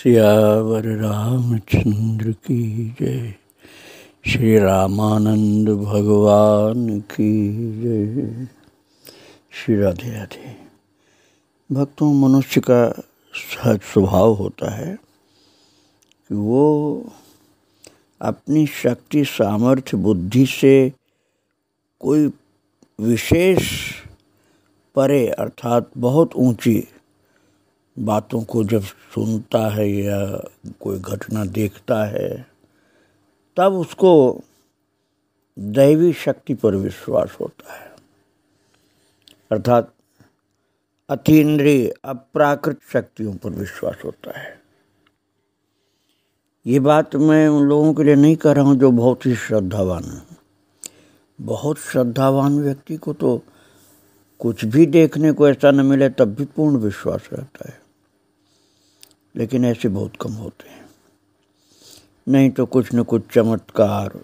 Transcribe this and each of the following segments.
सियावर रामचंद्र की जय श्री रामानंद भगवान की जय श्री राधे राधे भक्तों मनुष्य का सहज स्वभाव होता है कि वो अपनी शक्ति सामर्थ्य बुद्धि से कोई विशेष परे अर्थात बहुत ऊंची बातों को जब सुनता है या कोई घटना देखता है तब उसको दैवी शक्ति पर विश्वास होता है अर्थात अतीन्द्रिय अप्राकृत शक्तियों पर विश्वास होता है ये बात मैं उन लोगों के लिए नहीं कर रहा हूँ जो बहुत ही श्रद्धावान हैं बहुत श्रद्धावान व्यक्ति को तो कुछ भी देखने को ऐसा न मिले तब भी पूर्ण विश्वास रहता है लेकिन ऐसे बहुत कम होते हैं नहीं तो कुछ न कुछ चमत्कार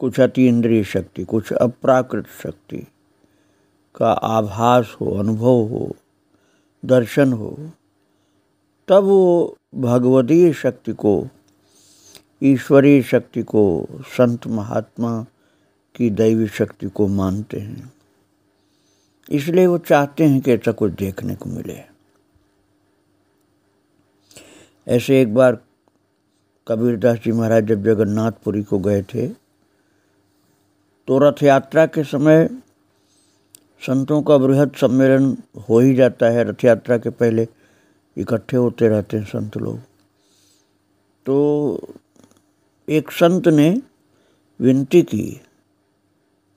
कुछ इंद्रिय शक्ति कुछ अप्राकृत शक्ति का आभास हो अनुभव हो दर्शन हो तब वो भगवदीय शक्ति को ईश्वरीय शक्ति को संत महात्मा की दैवी शक्ति को मानते हैं इसलिए वो चाहते हैं कि ऐसा कुछ देखने को मिले ऐसे एक बार कबीरदास जी महाराज जब जगन्नाथपुरी को गए थे तो रथ यात्रा के समय संतों का बृहद सम्मेलन हो ही जाता है रथ यात्रा के पहले इकट्ठे होते रहते हैं संत लोग तो एक संत ने विनती की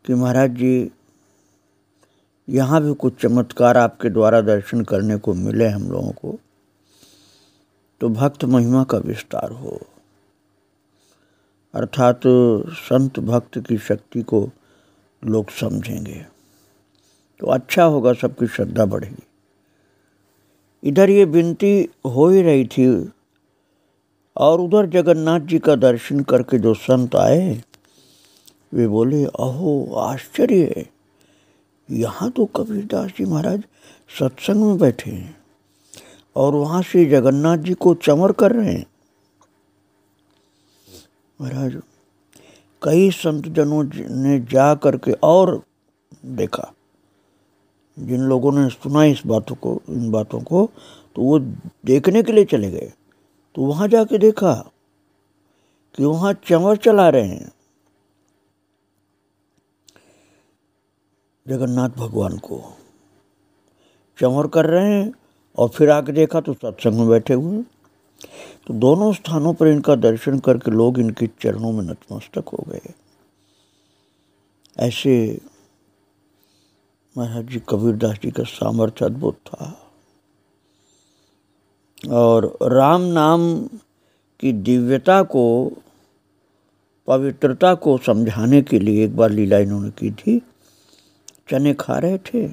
कि महाराज जी यहाँ भी कुछ चमत्कार आपके द्वारा दर्शन करने को मिले हम लोगों को तो भक्त महिमा का विस्तार हो अर्थात संत भक्त की शक्ति को लोग समझेंगे तो अच्छा होगा सबकी श्रद्धा बढ़ेगी इधर ये विनती हो ही रही थी और उधर जगन्नाथ जी का दर्शन करके जो संत आए वे बोले अहो आश्चर्य यहाँ तो कबीरदास जी महाराज सत्संग में बैठे हैं और वहाँ से जगन्नाथ जी को चमर कर रहे हैं महाराज कई संत जनों ने जा करके और देखा जिन लोगों ने सुना इस बातों को इन बातों को तो वो देखने के लिए चले गए तो वहाँ जाके देखा कि वहाँ चमर चला रहे हैं जगन्नाथ भगवान को चमर कर रहे हैं और फिर आके देखा तो सत्संग में बैठे हुए तो दोनों स्थानों पर इनका दर्शन करके लोग इनके चरणों में नतमस्तक हो गए ऐसे महाराज जी कबीरदास जी का सामर्थ्य अद्भुत था और राम नाम की दिव्यता को पवित्रता को समझाने के लिए एक बार लीला इन्होंने की थी चने खा रहे थे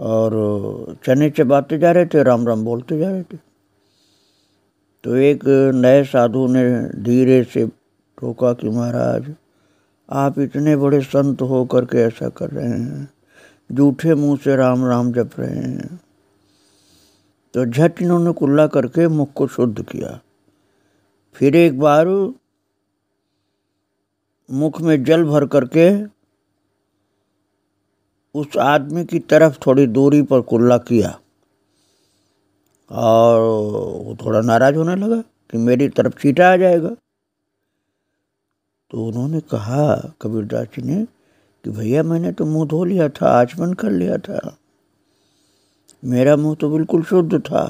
और चने चबाते जा रहे थे राम राम बोलते जा रहे थे तो एक नए साधु ने धीरे से टोका कि महाराज आप इतने बड़े संत हो कर के ऐसा कर रहे हैं जूठे मुंह से राम राम जप रहे हैं तो झट इन्होंने कुल्ला करके मुख को शुद्ध किया फिर एक बार मुख में जल भर करके उस आदमी की तरफ थोड़ी दूरी पर कुल्ला किया और वो थोड़ा नाराज होने लगा कि मेरी तरफ चीटा आ जाएगा तो उन्होंने कहा कबीरदास जी ने कि भैया मैंने तो मुंह धो लिया था आचमन कर लिया था मेरा मुंह तो बिल्कुल शुद्ध था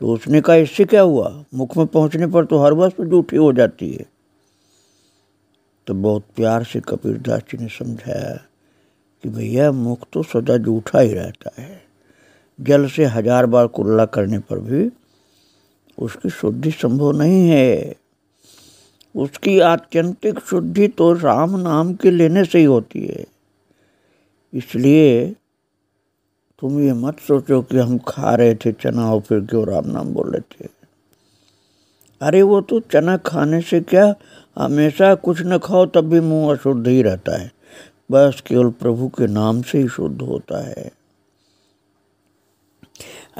तो उसने कहा इससे क्या हुआ मुख में पहुंचने पर तो हर वस्तु जूठी हो जाती है तो बहुत प्यार से कबीरदास जी ने समझाया कि भैया मुख तो सदा जूठा ही रहता है जल से हजार बार कुल्ला करने पर भी उसकी शुद्धि संभव नहीं है उसकी आत्यंतिक शुद्धि तो राम नाम के लेने से ही होती है इसलिए तुम ये मत सोचो कि हम खा रहे थे चना और फिर क्यों राम नाम बोल रहे थे अरे वो तो चना खाने से क्या हमेशा कुछ न खाओ तब भी मुंह अशुद्ध ही रहता है बस केवल प्रभु के नाम से ही शुद्ध होता है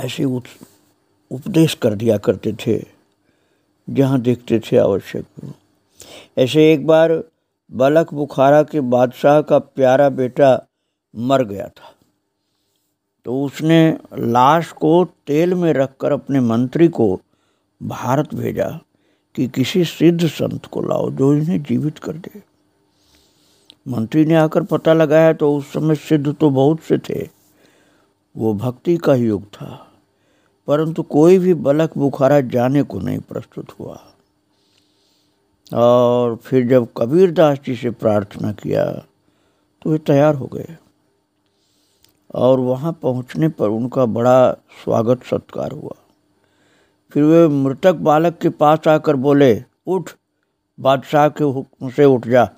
ऐसे उपदेश कर दिया करते थे जहाँ देखते थे आवश्यक ऐसे एक बार बालक बुखारा के बादशाह का प्यारा बेटा मर गया था तो उसने लाश को तेल में रखकर अपने मंत्री को भारत भेजा कि किसी सिद्ध संत को लाओ जो इन्हें जीवित कर दे मंत्री ने आकर पता लगाया तो उस समय सिद्ध तो बहुत से थे वो भक्ति का युग था परंतु कोई भी बलक बुखारा जाने को नहीं प्रस्तुत हुआ और फिर जब कबीरदास जी से प्रार्थना किया तो वे तैयार हो गए और वहाँ पहुँचने पर उनका बड़ा स्वागत सत्कार हुआ फिर वे मृतक बालक के पास आकर बोले उठ बादशाह के हुक्म से उठ जा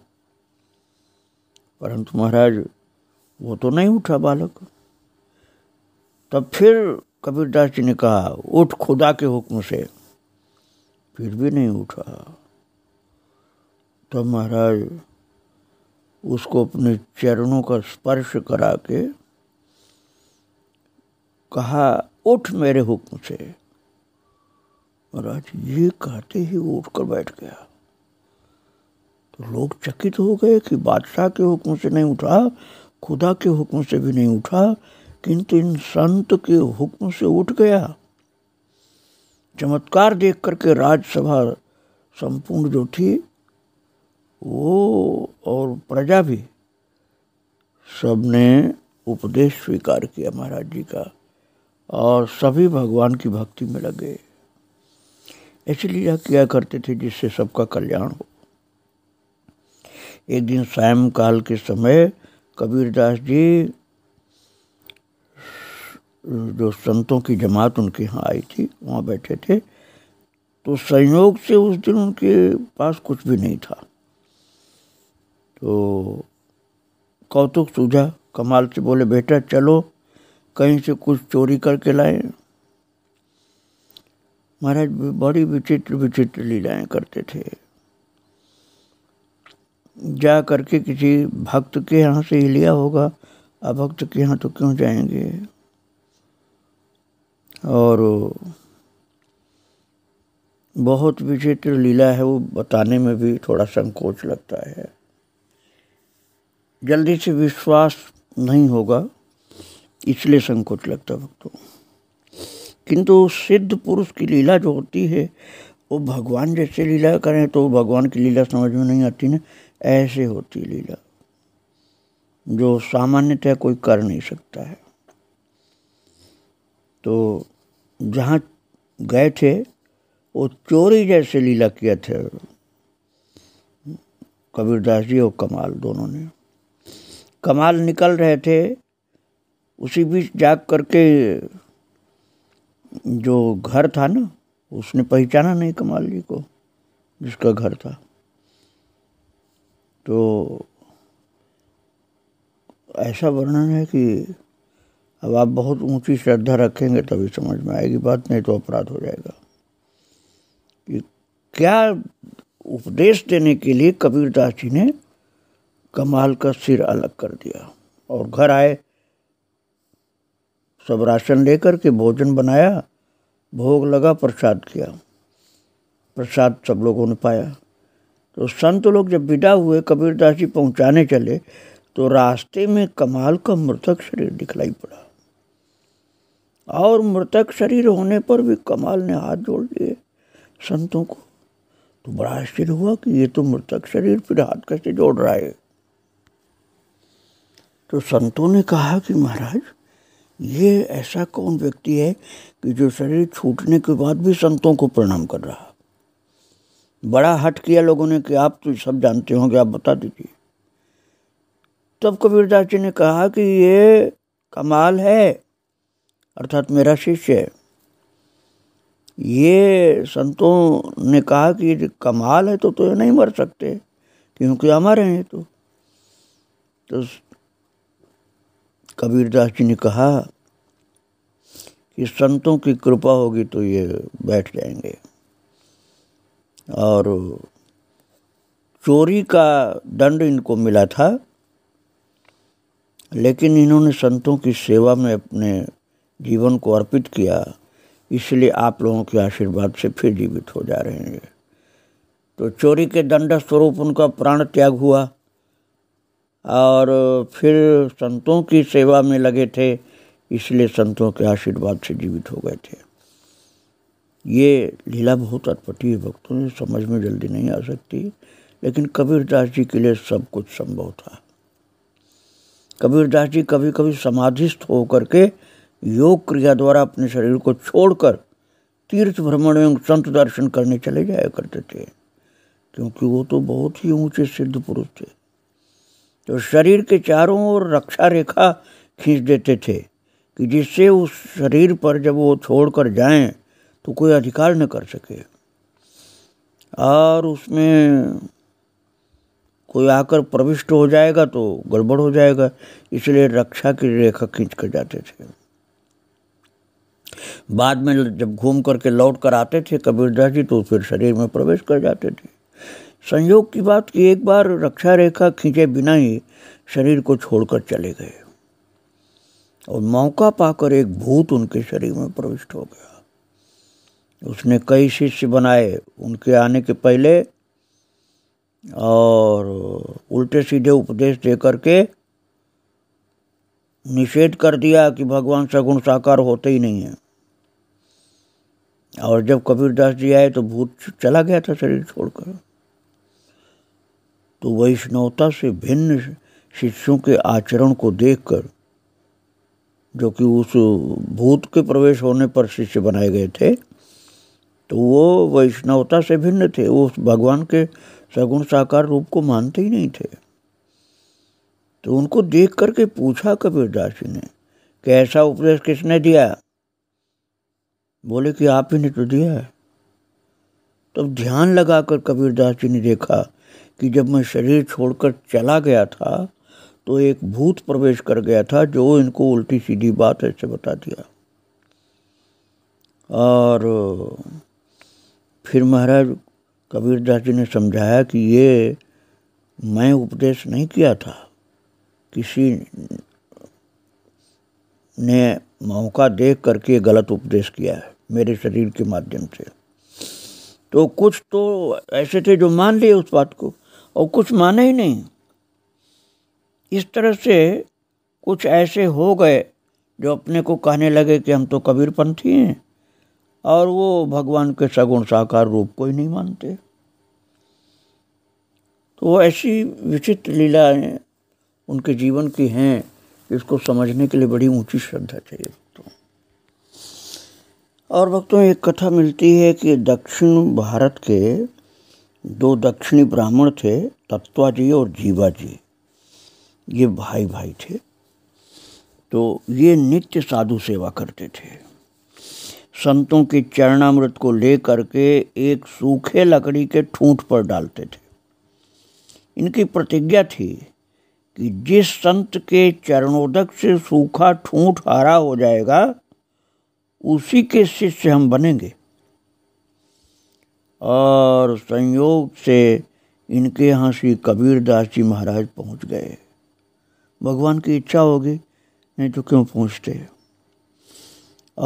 परंतु महाराज वो तो नहीं उठा बालक तब फिर कबीरदास जी ने कहा उठ खुदा के हुक्म से फिर भी नहीं उठा तो महाराज उसको अपने चरणों का स्पर्श करा के कहा उठ मेरे हुक्म से महाराज ये कहते ही उठकर बैठ गया तो लोग चकित हो गए कि बादशाह के हुक्म से नहीं उठा खुदा के हुक्म से भी नहीं उठा किंतु इन संत के हुक्म से उठ गया चमत्कार देख करके राज्यसभा संपूर्ण जो थी वो और प्रजा भी सबने उपदेश स्वीकार किया महाराज जी का और सभी भगवान की भक्ति में लगे इसलिए किया करते थे जिससे सबका कल्याण हो एक दिन सायंकाल काल के समय कबीरदास जी जो संतों की जमात उनके यहाँ आई थी वहाँ बैठे थे तो संयोग से उस दिन उनके पास कुछ भी नहीं था तो कौतुक सूझा कमाल से बोले बेटा चलो कहीं से कुछ चोरी करके लाए महाराज बड़ी विचित्र विचित्र लीलाएं करते थे जा करके किसी भक्त के यहाँ से ही लिया होगा अभक्त के यहाँ तो क्यों जाएंगे और बहुत विचित्र लीला है वो बताने में भी थोड़ा संकोच लगता है जल्दी से विश्वास नहीं होगा इसलिए संकोच लगता भक्तों किंतु सिद्ध पुरुष की लीला जो होती है वो भगवान जैसे लीला करें तो भगवान की लीला समझ में नहीं आती ना ऐसे होती लीला जो सामान्यतः कोई कर नहीं सकता है तो जहाँ गए थे वो चोरी जैसे लीला किया थे कबीरदास जी और कमाल दोनों ने कमाल निकल रहे थे उसी बीच जाग करके जो घर था ना उसने पहचाना नहीं कमाल जी को जिसका घर था तो ऐसा वर्णन है कि अब आप बहुत ऊंची श्रद्धा रखेंगे तभी समझ में आएगी बात नहीं तो अपराध हो जाएगा कि क्या उपदेश देने के लिए कबीरदास जी ने कमाल का सिर अलग कर दिया और घर आए सब राशन लेकर के भोजन बनाया भोग लगा प्रसाद किया प्रसाद सब लोगों ने पाया तो संत लोग जब विदा हुए कबीरदास जी पहुंचाने चले तो रास्ते में कमाल का मृतक शरीर दिखलाई पड़ा और मृतक शरीर होने पर भी कमाल ने हाथ जोड़ लिए संतों को तो बड़ा आश्चर्य हुआ कि ये तो मृतक शरीर फिर हाथ कैसे जोड़ रहा है तो संतों ने कहा कि महाराज ये ऐसा कौन व्यक्ति है कि जो शरीर छूटने के बाद भी संतों को प्रणाम कर रहा बड़ा हट किया लोगों ने कि आप तो सब जानते होंगे आप बता दीजिए तब कबीरदास जी ने कहा कि ये कमाल है अर्थात मेरा शिष्य है ये संतों ने कहा कि ये कमाल है तो तो ये नहीं मर सकते क्योंकि अमर हैं तो तो कबीरदास जी ने कहा कि संतों की कृपा होगी तो ये बैठ जाएंगे और चोरी का दंड इनको मिला था लेकिन इन्होंने संतों की सेवा में अपने जीवन को अर्पित किया इसलिए आप लोगों के आशीर्वाद से फिर जीवित हो जा रहे हैं तो चोरी के दंड स्वरूप उनका प्राण त्याग हुआ और फिर संतों की सेवा में लगे थे इसलिए संतों के आशीर्वाद से जीवित हो गए थे ये लीला बहुत अटपटी है भक्तों ने समझ में जल्दी नहीं आ सकती लेकिन कबीरदास जी के लिए सब कुछ संभव था कबीरदास जी कभी कभी समाधिस्थ होकर के योग क्रिया द्वारा अपने शरीर को छोड़कर तीर्थ भ्रमण एवं संत दर्शन करने चले जाया करते थे क्योंकि वो तो बहुत ही ऊंचे सिद्ध पुरुष थे तो शरीर के चारों ओर रक्षा रेखा खींच देते थे कि जिससे उस शरीर पर जब वो छोड़कर जाएं तो कोई अधिकार न कर सके और उसमें कोई आकर प्रविष्ट हो जाएगा तो गड़बड़ हो जाएगा इसलिए रक्षा की रेखा खींच कर जाते थे बाद में जब घूम करके लौट कर आते थे कबीरदास जी तो फिर शरीर में प्रवेश कर जाते थे संयोग की बात कि एक बार रक्षा रेखा खींचे बिना ही शरीर को छोड़कर चले गए और मौका पाकर एक भूत उनके शरीर में प्रविष्ट हो गया उसने कई शिष्य बनाए उनके आने के पहले और उल्टे सीधे उपदेश दे करके निषेध कर दिया कि भगवान सगुण साकार होते ही नहीं है और जब कबीरदास जी आए तो भूत चला गया था शरीर छोड़कर तो वैष्णवता से भिन्न शिष्यों के आचरण को देखकर जो कि उस भूत के प्रवेश होने पर शिष्य बनाए गए थे तो वो वैष्णवता से भिन्न थे वो भगवान के सगुण साकार रूप को मानते ही नहीं थे तो उनको देख करके पूछा कबीरदास जी ने कैसा उपदेश किसने दिया बोले कि आप ही ने तो दिया है तब तो ध्यान लगाकर कबीरदास जी ने देखा कि जब मैं शरीर छोड़कर चला गया था तो एक भूत प्रवेश कर गया था जो इनको उल्टी सीधी बात ऐसे बता दिया और फिर महाराज कबीरदास जी ने समझाया कि ये मैं उपदेश नहीं किया था किसी ने मौका देख करके गलत उपदेश किया है मेरे शरीर के माध्यम से तो कुछ तो ऐसे थे जो मान लिए उस बात को और कुछ माने ही नहीं इस तरह से कुछ ऐसे हो गए जो अपने को कहने लगे कि हम तो कबीरपंथी हैं और वो भगवान के सगुण साकार रूप को ही नहीं मानते तो वो ऐसी विचित्र लीलाएं उनके जीवन की हैं इसको समझने के लिए बड़ी ऊंची श्रद्धा चाहिए भक्तों और भक्तों एक कथा मिलती है कि दक्षिण भारत के दो दक्षिणी ब्राह्मण थे तत्वा जी और जीवा जी ये भाई भाई थे तो ये नित्य साधु सेवा करते थे संतों के चरणामृत को ले करके एक सूखे लकड़ी के ठूंठ पर डालते थे इनकी प्रतिज्ञा थी कि जिस संत के चरणोदक से सूखा ठूंठ हरा हो जाएगा उसी के शिष्य हम बनेंगे और संयोग से इनके यहाँ श्री कबीरदास जी महाराज पहुँच गए भगवान की इच्छा होगी नहीं तो क्यों पहुँचते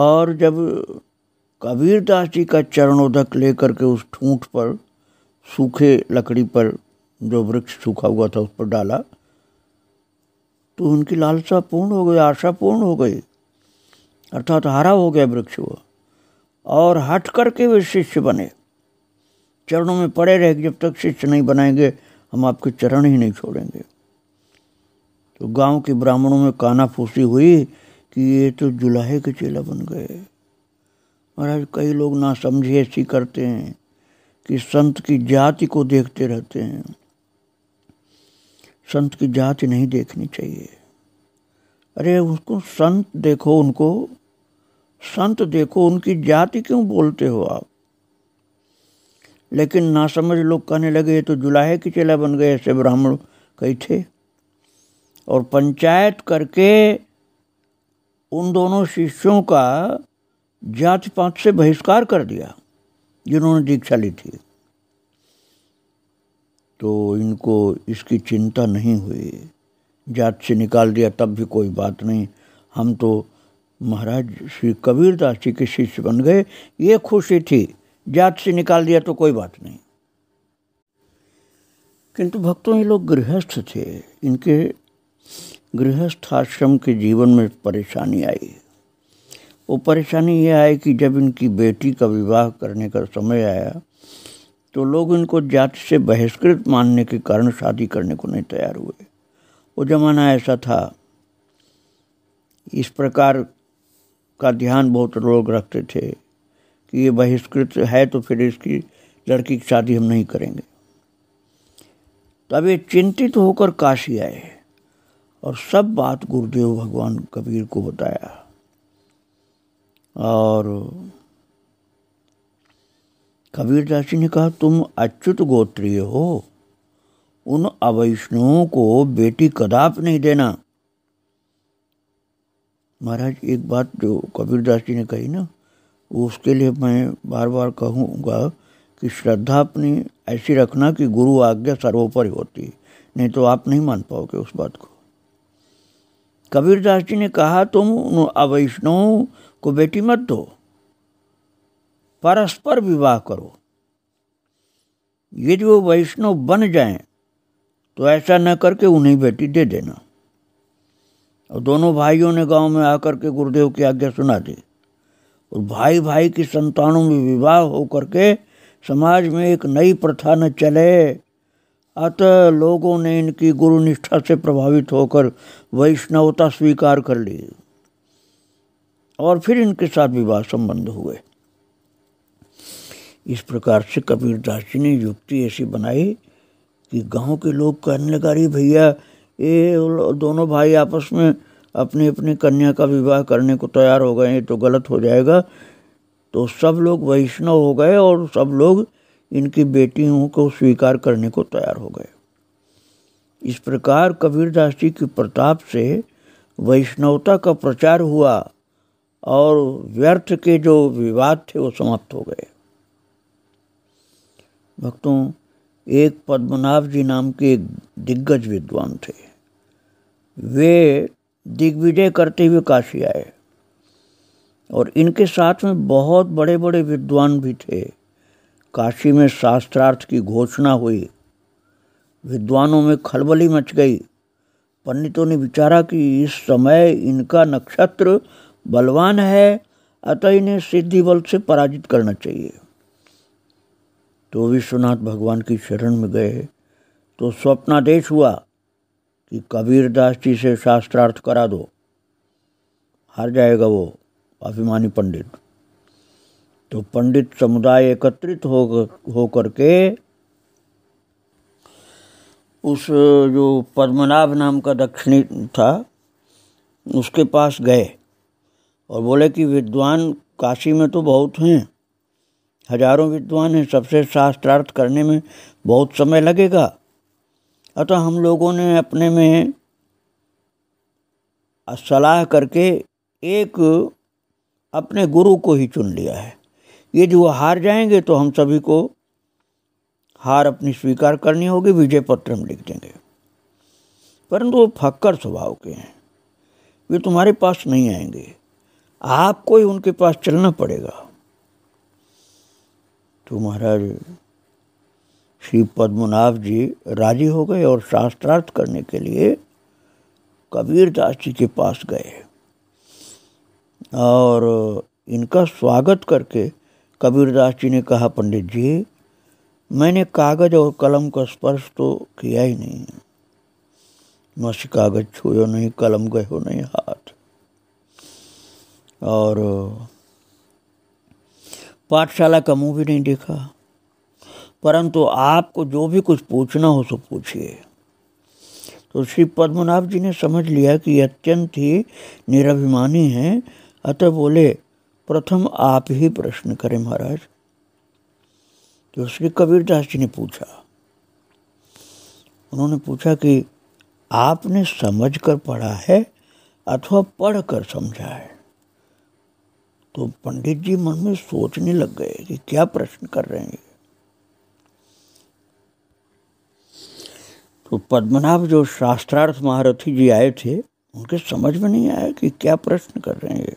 और जब कबीरदास जी का चरणोदक लेकर के उस ठूंठ पर सूखे लकड़ी पर जो वृक्ष सूखा हुआ था उस पर डाला तो उनकी लालसा पूर्ण हो गई आशा पूर्ण हो गई अर्थात हरा हो गया वृक्ष वो और हट करके वे शिष्य बने चरणों में पड़े रहे जब तक शिष्य नहीं बनाएंगे हम आपके चरण ही नहीं छोड़ेंगे तो गांव के ब्राह्मणों में फूसी हुई कि ये तो जुलाहे के चेला बन गए महाराज कई लोग ना समझे ऐसी करते हैं कि संत की जाति को देखते रहते हैं संत की जाति नहीं देखनी चाहिए अरे उसको संत देखो उनको संत देखो उनकी जाति क्यों बोलते हो आप लेकिन ना समझ लोग कहने लगे तो जुलाहे की चेला बन गए ऐसे ब्राह्मण कई थे और पंचायत करके उन दोनों शिष्यों का जाति पात से बहिष्कार कर दिया जिन्होंने दीक्षा ली थी तो इनको इसकी चिंता नहीं हुई जात से निकाल दिया तब भी कोई बात नहीं हम तो महाराज श्री कबीरदास जी के शिष्य बन गए ये खुशी थी जात से निकाल दिया तो कोई बात नहीं किंतु भक्तों ये लोग गृहस्थ थे इनके गृहस्थ आश्रम के जीवन में परेशानी आई वो परेशानी यह आई कि जब इनकी बेटी का विवाह करने का समय आया तो लोग इनको जाति से बहिष्कृत मानने के कारण शादी करने को नहीं तैयार हुए वो जमाना ऐसा था इस प्रकार का ध्यान बहुत लोग रखते थे कि ये बहिष्कृत है तो फिर इसकी लड़की की शादी हम नहीं करेंगे तब ये चिंतित होकर काशी आए और सब बात गुरुदेव भगवान कबीर को बताया और कबीरदास जी ने कहा तुम अच्युत गोत्रीय हो उन अवैष्णवों को बेटी कदाप नहीं देना महाराज एक बात जो कबीरदास जी ने कही ना उसके लिए मैं बार बार कहूँगा कि श्रद्धा अपनी ऐसी रखना कि गुरु आज्ञा सर्वोपरि होती नहीं तो आप नहीं मान पाओगे उस बात को कबीरदास जी ने कहा तुम अवैष्णव को बेटी मत दो परस्पर विवाह करो यदि वो वैष्णव बन जाएं तो ऐसा न करके उन्हें बेटी दे देना और दोनों भाइयों ने गांव में आकर के गुरुदेव की आज्ञा सुना दी और भाई भाई की संतानों में विवाह होकर के समाज में एक नई प्रथा न चले अतः लोगों ने इनकी गुरु निष्ठा से प्रभावित होकर वैष्णवता स्वीकार कर ली और फिर इनके साथ विवाह संबंध हुए इस प्रकार से कबीरदास जी ने युक्ति ऐसी बनाई कि गांव के लोग कहने लगा रही भैया ये दोनों भाई आपस में अपनी अपनी कन्या का विवाह करने को तैयार हो गए तो गलत हो जाएगा तो सब लोग वैष्णव हो गए और सब लोग इनकी बेटियों को स्वीकार करने को तैयार हो गए इस प्रकार कबीरदास जी के प्रताप से वैष्णवता का प्रचार हुआ और व्यर्थ के जो विवाद थे वो समाप्त हो गए भक्तों एक पद्मनाभ जी नाम के दिग्गज विद्वान थे वे दिग्विजय करते हुए काशी आए और इनके साथ में बहुत बड़े बड़े विद्वान भी थे काशी में शास्त्रार्थ की घोषणा हुई विद्वानों में खलबली मच गई पंडितों ने विचारा कि इस समय इनका नक्षत्र बलवान है अतः इन्हें सिद्धि बल से पराजित करना चाहिए तो विश्वनाथ भगवान की शरण में गए तो स्वप्नादेश हुआ कि कबीरदास जी से शास्त्रार्थ करा दो हार जाएगा वो अभिमानी पंडित तो पंडित समुदाय एकत्रित हो होकर के उस जो पद्मनाभ नाम का दक्षिणी था उसके पास गए और बोले कि विद्वान काशी में तो बहुत हैं हजारों विद्वान हैं सबसे शास्त्रार्थ करने में बहुत समय लगेगा अतः हम लोगों ने अपने में सलाह करके एक अपने गुरु को ही चुन लिया है यदि वह हार जाएंगे तो हम सभी को हार अपनी स्वीकार करनी होगी विजय पत्र हम लिख देंगे परंतु वो फक्कर स्वभाव के हैं वे तुम्हारे पास नहीं आएंगे आपको ही उनके पास चलना पड़ेगा तो महाराज श्री पद्मनाभ जी राजी हो गए और शास्त्रार्थ करने के लिए कबीरदास जी के पास गए और इनका स्वागत करके कबीरदास जी ने कहा पंडित जी मैंने कागज और कलम का स्पर्श तो किया ही नहीं मस्त कागज छुयो नहीं कलम गए हो नहीं हाथ और पाठशाला का मुंह भी नहीं देखा परंतु आपको जो भी कुछ पूछना हो सो पूछिए तो श्री पद्मनाभ जी ने समझ लिया कि अत्यंत ही निराभिमानी है अतः बोले प्रथम आप ही प्रश्न करें महाराज तो श्री कबीरदास जी ने पूछा उन्होंने पूछा कि आपने समझ कर पढ़ा है अथवा पढ़ कर समझा है तो पंडित जी मन में सोचने लग गए कि क्या प्रश्न कर रहे हैं तो पद्मनाभ जो शास्त्रार्थ महारथी जी आए थे उनके समझ में नहीं आया कि क्या प्रश्न कर रहे हैं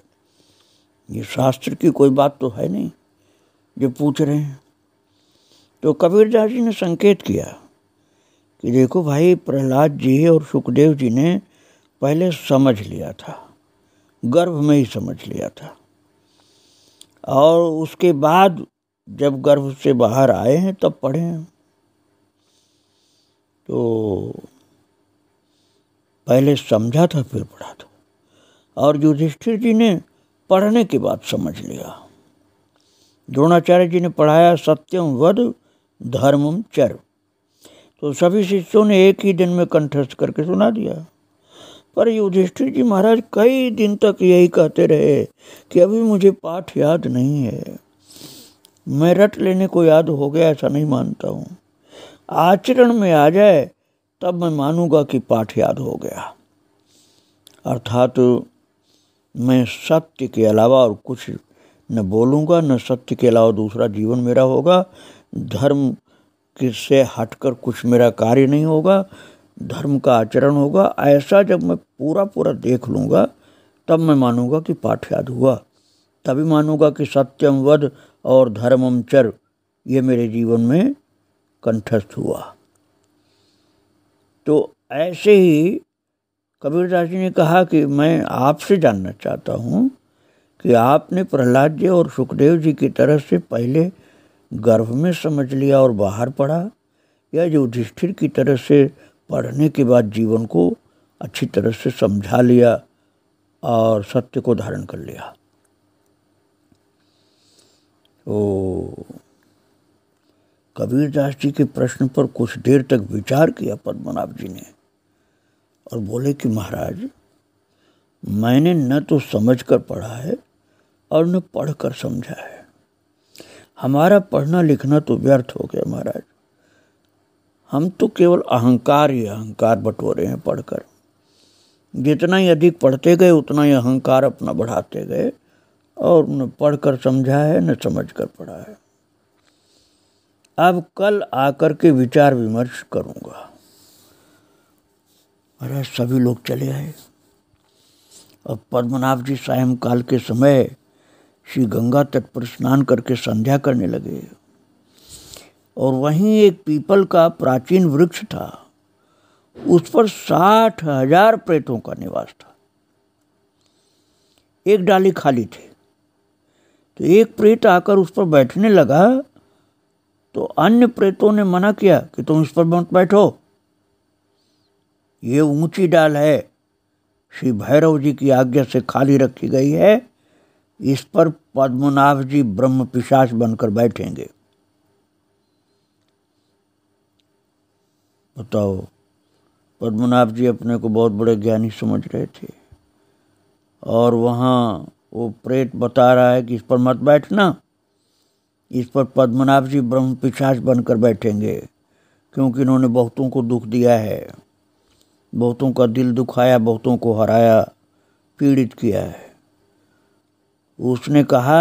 ये शास्त्र की कोई बात तो है नहीं जो पूछ रहे हैं तो कबीरदास जी ने संकेत किया कि देखो भाई प्रहलाद जी और सुखदेव जी ने पहले समझ लिया था गर्भ में ही समझ लिया था और उसके बाद जब गर्भ से बाहर आए हैं तब पढ़े हैं तो पहले समझा था फिर पढ़ा था और युधिष्ठिर जी ने पढ़ने की बात समझ लिया द्रोणाचार्य जी ने पढ़ाया सत्यम वध धर्मम चर तो सभी शिष्यों ने एक ही दिन में कंठस्थ करके सुना दिया पर युधिष्ठिर जी महाराज कई दिन तक यही कहते रहे कि अभी मुझे पाठ याद नहीं है मैं रट लेने को याद हो गया ऐसा नहीं मानता हूँ आचरण में आ जाए तब मैं मानूंगा कि पाठ याद हो गया अर्थात तो मैं सत्य के अलावा और कुछ न बोलूँगा न सत्य के अलावा दूसरा जीवन मेरा होगा धर्म से हटकर कुछ मेरा कार्य नहीं होगा धर्म का आचरण होगा ऐसा जब मैं पूरा पूरा देख लूँगा तब मैं मानूंगा कि पाठ याद हुआ तभी मानूंगा कि सत्यम वध और धर्मम चर ये मेरे जीवन में कंठस्थ हुआ तो ऐसे ही कबीरदास जी ने कहा कि मैं आपसे जानना चाहता हूँ कि आपने प्रहलाद जी और सुखदेव जी की तरह से पहले गर्भ में समझ लिया और बाहर पढ़ा या युधिष्ठिर की तरह से पढ़ने के बाद जीवन को अच्छी तरह से समझा लिया और सत्य को धारण कर लिया तो कबीरदास जी के प्रश्न पर कुछ देर तक विचार किया पद्मनाभ जी ने और बोले कि महाराज मैंने न तो समझ कर पढ़ा है और न पढ़ कर समझा है हमारा पढ़ना लिखना तो व्यर्थ हो गया महाराज हम तो केवल अहंकार ही अहंकार बटोरे हैं पढ़कर जितना ही अधिक पढ़ते गए उतना ही अहंकार अपना बढ़ाते गए और न पढ़ कर समझा है न समझ कर पढ़ा है अब कल आकर के विचार विमर्श करूँगा अरे सभी लोग चले आए और पद्मनाभ जी सायंकाल के समय श्री गंगा तट पर स्नान करके संध्या करने लगे और वहीं एक पीपल का प्राचीन वृक्ष था उस पर साठ हजार प्रेतों का निवास था एक डाली खाली थी तो एक प्रेत आकर उस पर बैठने लगा तो अन्य प्रेतों ने मना किया कि तुम इस पर मत बैठो ये ऊंची डाल है श्री भैरव जी की आज्ञा से खाली रखी गई है इस पर पद्मनाभ जी ब्रह्म पिशाच बनकर बैठेंगे बताओ पद्मनाभ जी अपने को बहुत बड़े ज्ञानी समझ रहे थे और वहाँ वो प्रेत बता रहा है कि इस पर मत बैठना इस पर पद्मनाभ जी ब्रह्म पिशाच बनकर बैठेंगे क्योंकि इन्होंने बहुतों को दुख दिया है बहुतों का दिल दुखाया बहुतों को हराया पीड़ित किया है उसने कहा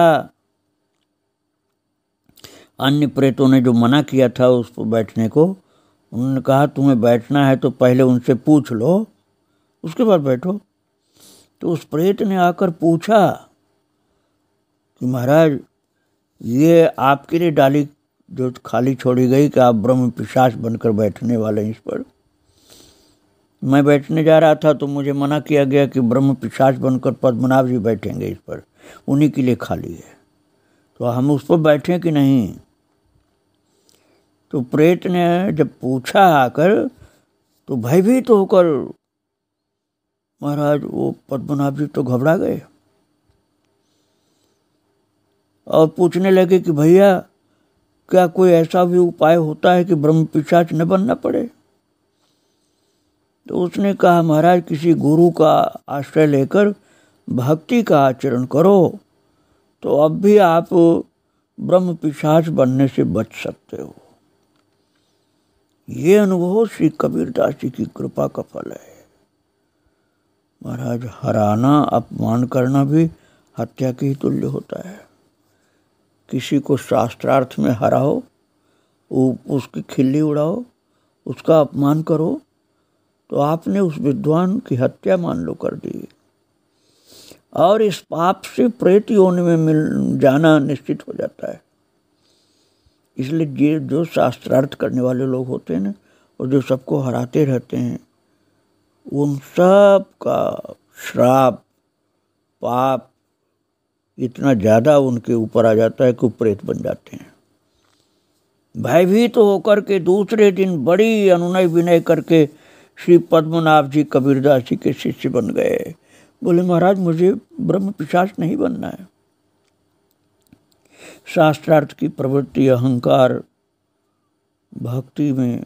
अन्य प्रेतों ने जो मना किया था उस पर बैठने को उन्होंने कहा तुम्हें बैठना है तो पहले उनसे पूछ लो उसके बाद बैठो तो उस प्रेत ने आकर पूछा कि महाराज ये आपके लिए डाली जो खाली छोड़ी गई कि आप ब्रह्म पिशाच बनकर बैठने वाले हैं इस पर मैं बैठने जा रहा था तो मुझे मना किया गया कि ब्रह्म पिशाच बनकर पद्मनाभ जी बैठेंगे इस पर उन्हीं के लिए खाली है तो हम उस पर बैठें कि नहीं तो प्रेत ने जब पूछा आकर तो भयभीत तो होकर महाराज वो पद्मनाभ जी तो घबरा गए और पूछने लगे कि भैया क्या कोई ऐसा भी उपाय होता है कि ब्रह्म पिशाच न बनना पड़े तो उसने कहा महाराज किसी गुरु का आश्रय लेकर भक्ति का आचरण करो तो अब भी आप ब्रह्म पिशाच बनने से बच सकते हो ये अनुभव श्री कबीरदास जी की कृपा का फल है महाराज हराना अपमान करना भी हत्या के ही तुल्य होता है किसी को शास्त्रार्थ में हराओ उसकी खिल्ली उड़ाओ उसका अपमान करो तो आपने उस विद्वान की हत्या मान लो कर दी और इस पाप से प्रेत योनि में मिल जाना निश्चित हो जाता है इसलिए ये जो शास्त्रार्थ करने वाले लोग होते हैं ना और जो सबको हराते रहते हैं उन सब का श्राप पाप इतना ज़्यादा उनके ऊपर आ जाता है कि प्रेत बन जाते हैं भयभीत तो होकर के दूसरे दिन बड़ी अनुनय विनय करके श्री पद्मनाभ जी कबीरदास जी के शिष्य बन गए बोले महाराज मुझे ब्रह्म पिशाच नहीं बनना है शास्त्रार्थ की प्रवृत्ति अहंकार भक्ति में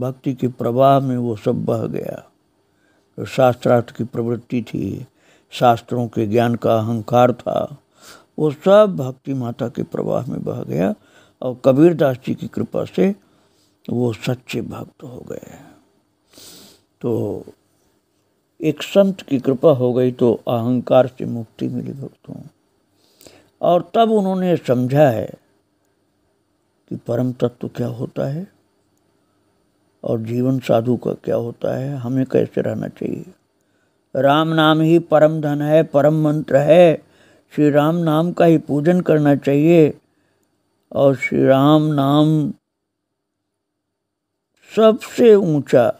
भक्ति के प्रवाह में वो सब बह गया तो शास्त्रार्थ की प्रवृत्ति थी शास्त्रों के ज्ञान का अहंकार था वो सब भक्ति माता के प्रवाह में बह गया और कबीरदास जी की कृपा से वो सच्चे भक्त हो गए हैं तो एक संत की कृपा हो गई तो अहंकार से मुक्ति मिली भक्तों और तब उन्होंने समझा है कि परम तत्व क्या होता है और जीवन साधु का क्या होता है हमें कैसे रहना चाहिए राम नाम ही परम धन है परम मंत्र है श्री राम नाम का ही पूजन करना चाहिए और श्री राम नाम सबसे ऊंचा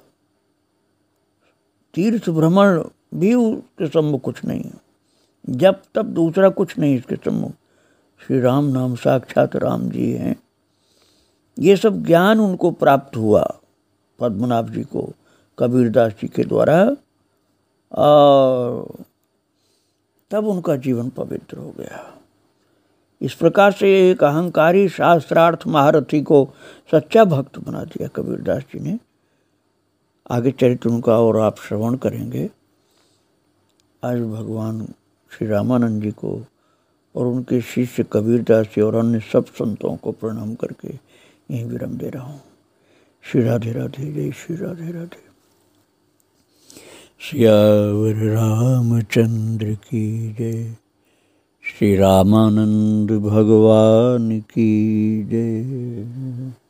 तीर्थ भ्रमण भी उसके सम्मुख कुछ नहीं है जब तब दूसरा कुछ नहीं इसके सम्मुख श्री राम नाम साक्षात राम जी हैं ये सब ज्ञान उनको प्राप्त हुआ पद्मनाभ जी को कबीरदास जी के द्वारा और तब उनका जीवन पवित्र हो गया इस प्रकार से एक अहंकारी शास्त्रार्थ महारथी को सच्चा भक्त बना दिया कबीरदास जी ने आगे चरित्र उनका और आप श्रवण करेंगे आज भगवान श्री रामानंद जी को और उनके शिष्य कबीरदास जी और अन्य सब संतों को प्रणाम करके यहीं विराम दे रहा हूँ श्री राधे राधे जय श्री राधे राधे श्यावर रामचंद्र की जय श्री रामानंद भगवान की जय